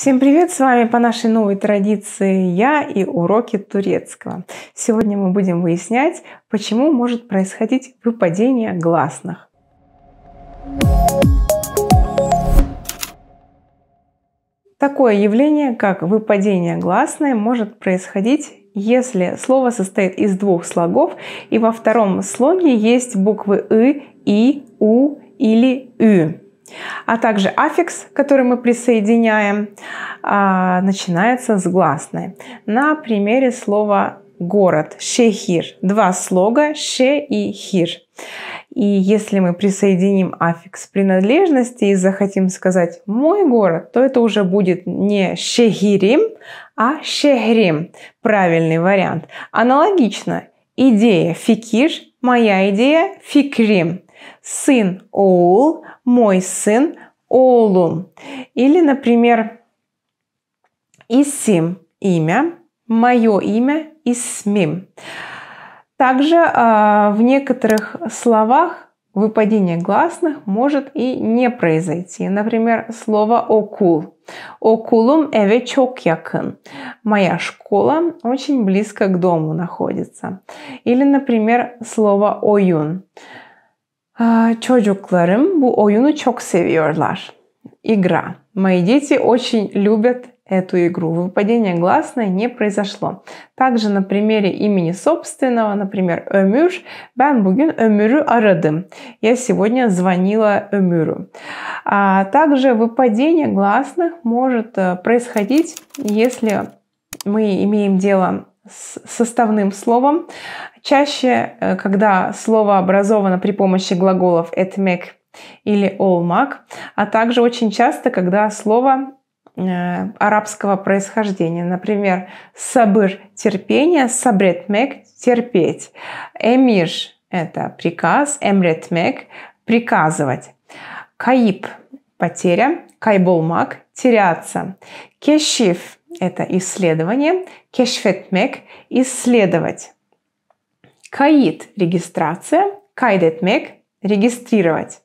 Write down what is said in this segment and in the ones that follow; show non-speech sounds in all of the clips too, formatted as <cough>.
Всем привет! С вами по нашей новой традиции я и уроки турецкого. Сегодня мы будем выяснять, почему может происходить выпадение гласных. Такое явление, как выпадение гласной, может происходить если слово состоит из двух слогов и во втором слоге есть буквы «ы», «и», «у» или Ы а также аффикс, который мы присоединяем, а, начинается с гласной. На примере слова город шехир. Два слога ше и хир. И если мы присоединим аффикс принадлежности и захотим сказать «мой город», то это уже будет не «шехирим», а «шехрим» – правильный вариант. Аналогично идея «фикир», моя идея «фикрим». Сын – оул, мой сын – олум. Или, например, Исим – имя, мое имя – Исмим. Также э, в некоторых словах выпадение гласных может и не произойти. Например, слово «окул». «Окулум эвечок чокьякын». «Моя школа очень близко к дому находится». Или, например, слово «оюн». Чочукларым bu oyunu çok seviyorlar. Игра. Мои дети очень любят эту игру. Выпадение гласной не произошло. Также на примере имени собственного, например, Ömür. Ben bugün Ömür'ü aradım. Я сегодня звонила Ömür'ü. А также выпадение гласных может э, происходить, если мы имеем дело составным словом. Чаще, э, когда слово образовано при помощи глаголов at make или olmak, а также очень часто, когда слово э, арабского происхождения. Например, сабыр – терпение, сабретмек – терпеть. Эмир – это приказ, эмретмек – приказывать. Каиб – потеря, кайболмак – теряться. Кешиф это исследование, кешфетмек – исследовать, каид – регистрация, кайдетмек – регистрировать.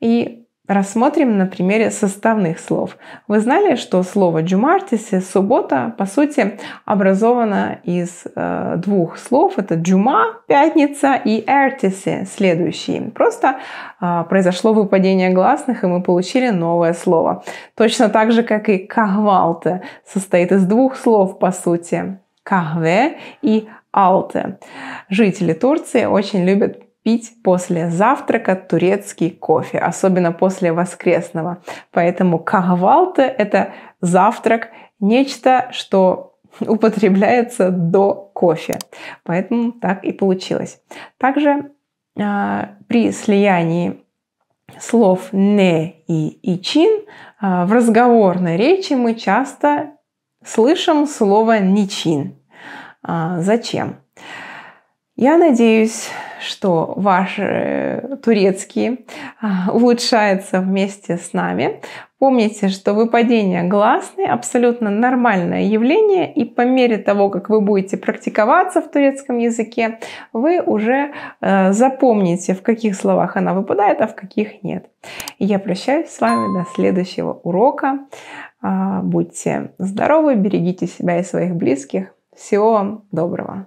И Рассмотрим на примере составных слов. Вы знали, что слово «джумартиси» — суббота, по сути, образовано из э, двух слов. Это «джума» — пятница и «эртиси» — следующий. Просто э, произошло выпадение гласных, и мы получили новое слово. Точно так же, как и «кахвалте» состоит из двух слов, по сути. «Кахве» и «алте». Жители Турции очень любят пить после завтрака турецкий кофе, особенно после воскресного. Поэтому кахвалта – это завтрак, нечто, что <laughs> употребляется до кофе. Поэтому так и получилось. Также э, при слиянии слов «не» и «ичин» э, а, в разговорной речи мы часто слышим слово «ничин». Э, зачем? Я надеюсь, что ваш э, турецкий а, улучшается вместе с нами. Помните, что выпадение гласной абсолютно нормальное явление, и по мере того, как вы будете практиковаться в турецком языке, вы уже э, запомните, в каких словах она выпадает, а в каких нет. И я прощаюсь с вами до следующего урока. Э, будьте здоровы, берегите себя и своих близких. Всего вам доброго!